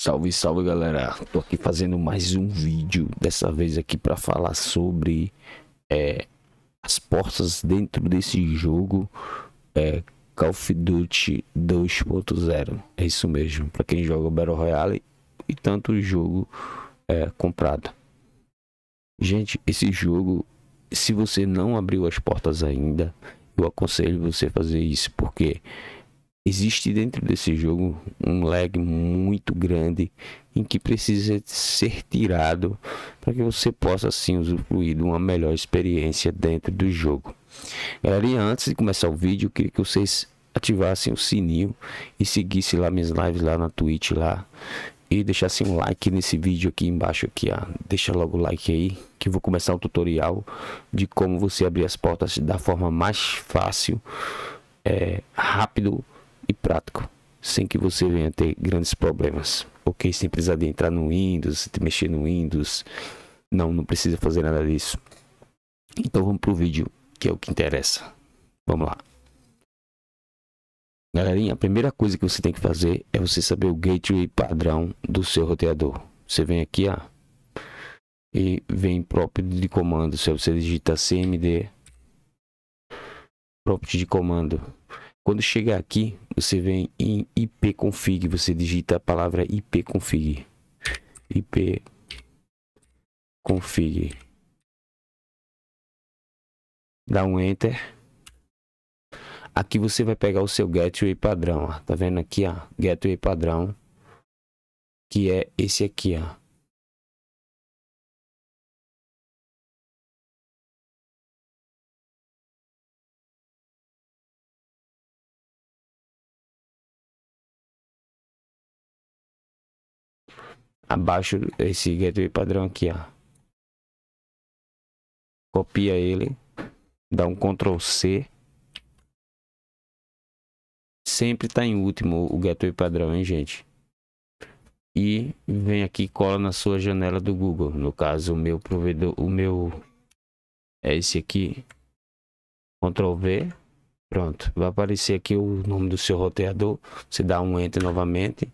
Salve, salve galera, tô aqui fazendo mais um vídeo, dessa vez aqui para falar sobre é, as portas dentro desse jogo é, Call of Duty 2.0, é isso mesmo, para quem joga Battle Royale e tanto o jogo é, comprado. Gente, esse jogo, se você não abriu as portas ainda, eu aconselho você fazer isso, porque existe dentro desse jogo um lag muito grande em que precisa ser tirado para que você possa assim usufruir de uma melhor experiência dentro do jogo. Galerinha, antes de começar o vídeo, eu queria que vocês ativassem o sininho e seguissem lá minhas lives lá na Twitch lá e deixassem um like nesse vídeo aqui embaixo aqui, ó. Deixa logo o like aí que eu vou começar um tutorial de como você abrir as portas da forma mais fácil, é, rápido e prático, sem que você venha ter grandes problemas, ok? Sem precisar de entrar no Windows, de mexer no Windows, não, não precisa fazer nada disso. Então vamos pro vídeo, que é o que interessa. Vamos lá. Galerinha, a primeira coisa que você tem que fazer é você saber o gateway padrão do seu roteador. Você vem aqui, ó, e vem próprio de comando. Se você digitar cmd, próprio de comando, quando chegar aqui, você vem em ipconfig, você digita a palavra ipconfig. ipconfig. Dá um enter. Aqui você vai pegar o seu gateway padrão, ó. Tá vendo aqui, ó? Gateway padrão, que é esse aqui, ó. abaixo esse gateway padrão aqui, ó. Copia ele, dá um Ctrl C. Sempre tá em último o gateway padrão, hein, gente? E vem aqui e cola na sua janela do Google. No caso, o meu provedor, o meu é esse aqui. Ctrl V. Pronto, vai aparecer aqui o nome do seu roteador. Você dá um Enter novamente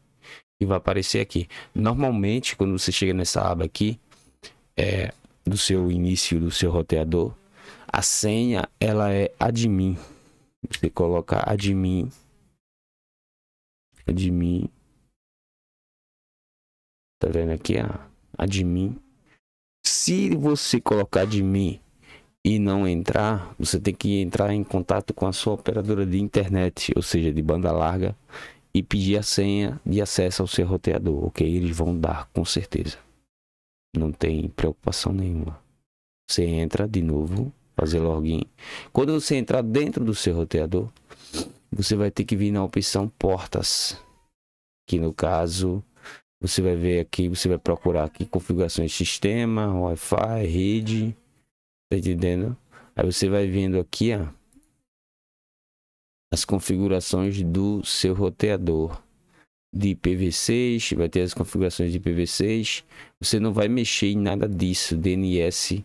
e vai aparecer aqui. Normalmente, quando você chega nessa aba aqui, é, do seu início do seu roteador, a senha ela é admin. Você coloca admin, admin, tá vendo aqui a admin. Se você colocar admin e não entrar, você tem que entrar em contato com a sua operadora de internet, ou seja, de banda larga, e pedir a senha de acesso ao seu roteador, ok? Eles vão dar com certeza. Não tem preocupação nenhuma. Você entra de novo, fazer login. Quando você entrar dentro do seu roteador, você vai ter que vir na opção portas. Que no caso, você vai ver aqui, você vai procurar aqui configurações de sistema, Wi-Fi, rede, tá entendendo? Aí você vai vendo aqui, ó as configurações do seu roteador de IPv6, vai ter as configurações de IPv6. Você não vai mexer em nada disso, DNS,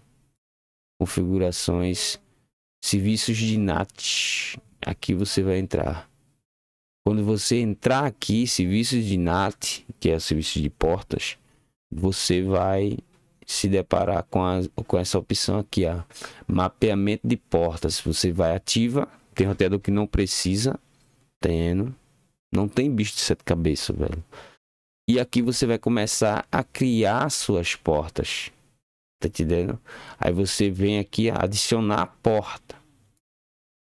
configurações, serviços de NAT. Aqui você vai entrar. Quando você entrar aqui, serviços de NAT, que é o serviço de portas, você vai se deparar com, a, com essa opção aqui, ó, mapeamento de portas. Você vai ativa tem roteador que não precisa. Tendo. Não tem bicho de sete cabeças, velho. E aqui você vai começar a criar suas portas. Tá entendendo? Aí você vem aqui adicionar a porta.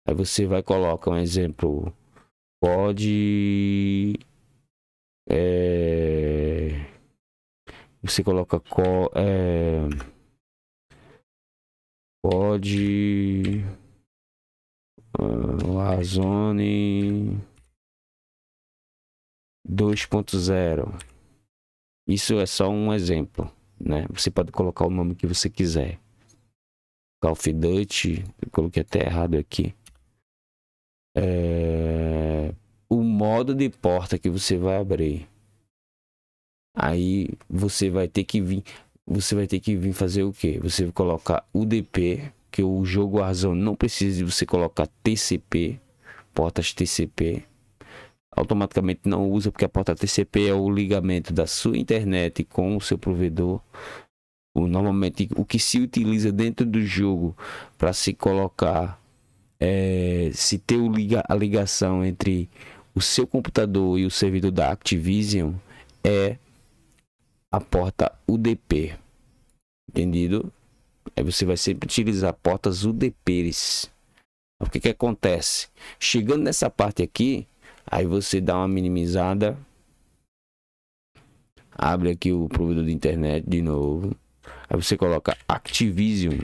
Aí você vai colocar um exemplo. Pode. É, você coloca. Co, é, pode. Warzone ah, 2.0. Isso é só um exemplo, né? Você pode colocar o nome que você quiser. Call of Duty, eu coloquei até errado aqui. É... O modo de porta que você vai abrir. Aí você vai ter que vir, você vai ter que vir fazer o que? Você colocar UDP que o jogo Warzone não precisa de você colocar TCP, portas TCP. Automaticamente não usa, porque a porta TCP é o ligamento da sua internet com o seu provedor. O, normalmente o que se utiliza dentro do jogo para se colocar, é, se ter o liga, a ligação entre o seu computador e o servidor da Activision é a porta UDP. Entendido? Aí você vai sempre utilizar portas UDPs. O que que acontece? Chegando nessa parte aqui, aí você dá uma minimizada. Abre aqui o provedor de internet de novo. Aí você coloca Activision.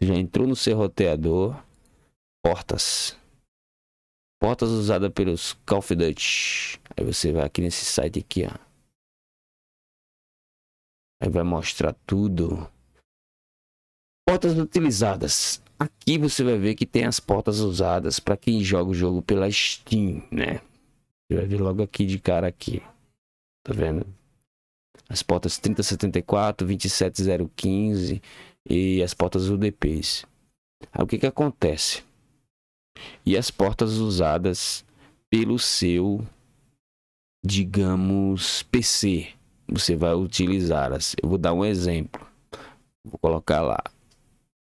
Já entrou no seu roteador. Portas. Portas usadas pelos Call of Duty. Aí você vai aqui nesse site aqui, ó. Aí vai mostrar tudo. Portas utilizadas. Aqui você vai ver que tem as portas usadas para quem joga o jogo pela Steam, né? Você vai ver logo aqui de cara aqui. Tá vendo? As portas 3074, 27015 e as portas UDPs. Aí o que que acontece? E as portas usadas pelo seu, digamos, PC você vai utilizar. Assim. Eu vou dar um exemplo. Vou colocar lá.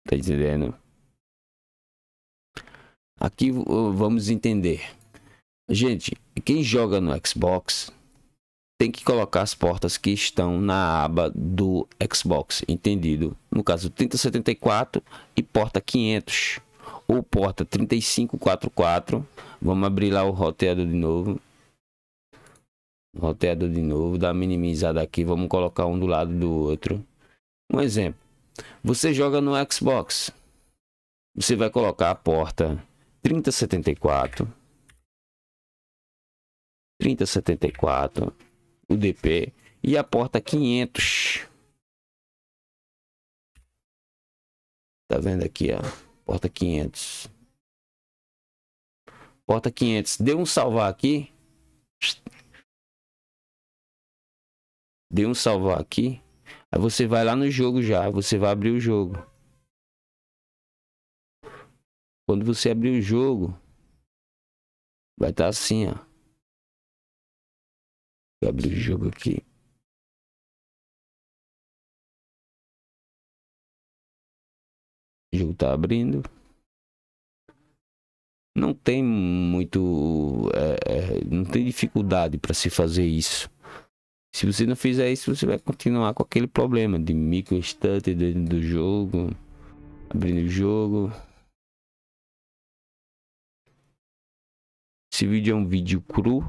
Tá entendendo? Aqui vamos entender. Gente, quem joga no Xbox tem que colocar as portas que estão na aba do Xbox, entendido? No caso 3074 e porta 500 ou porta 3544. Vamos abrir lá o roteador de novo roteador de novo, dá minimizada aqui, vamos colocar um do lado do outro. Um exemplo, você joga no Xbox, você vai colocar a porta 3074, 3074, o DP e a porta 500. Tá vendo aqui, ó, porta 500. Porta 500, deu um salvar aqui, Dê um salvar aqui. Aí você vai lá no jogo já. Você vai abrir o jogo. Quando você abrir o jogo, vai estar tá assim, ó. Vou abrir o jogo aqui. O jogo tá abrindo. Não tem muito. É, é não tem dificuldade para se fazer isso. Se você não fizer isso, você vai continuar com aquele problema de micro stutter dentro do jogo, abrindo o jogo. Esse vídeo é um vídeo cru.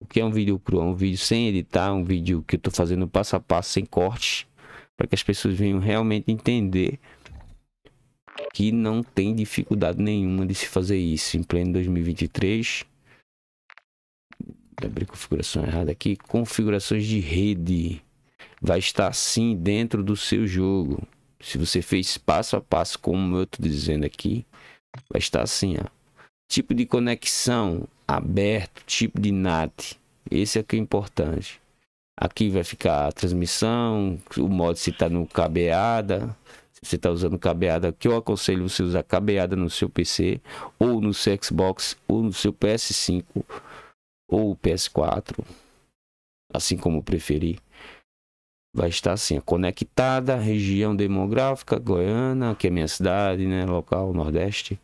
O que é um vídeo cru? É um vídeo sem editar, um vídeo que eu tô fazendo passo a passo, sem corte, para que as pessoas venham realmente entender que não tem dificuldade nenhuma de se fazer isso em pleno 2023 Abrir configuração errada aqui. Configurações de rede. Vai estar assim dentro do seu jogo. Se você fez passo a passo, como eu estou dizendo aqui, vai estar assim, ó. Tipo de conexão aberto, tipo de NAT. Esse aqui é, é importante. Aqui vai ficar a transmissão, o modo se está no cabeada. Se você está usando cabeada, que eu aconselho você usar cabeada no seu PC, ou no seu Xbox, ou no seu PS5 ou o PS4, assim como preferir, vai estar assim, conectada à região demográfica Goiânia, que é minha cidade, né, local nordeste,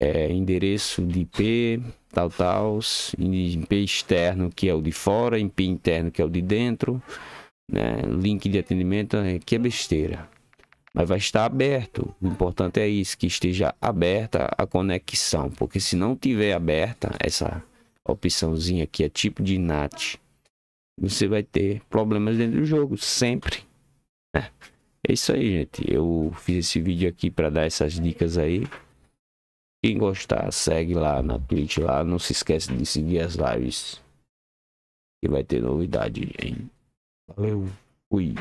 é, endereço de IP, tal, tal, IP externo, que é o de fora, IP interno, que é o de dentro, né, link de atendimento, é, que é besteira. Mas vai estar aberto. O importante é isso, que esteja aberta a conexão, porque se não tiver aberta essa opçãozinha aqui, é tipo de NAT, você vai ter problemas dentro do jogo, sempre. É, é isso aí, gente. Eu fiz esse vídeo aqui para dar essas dicas aí. Quem gostar, segue lá na Twitch lá. Não se esquece de seguir as lives. Que vai ter novidade, hein? Valeu, fui.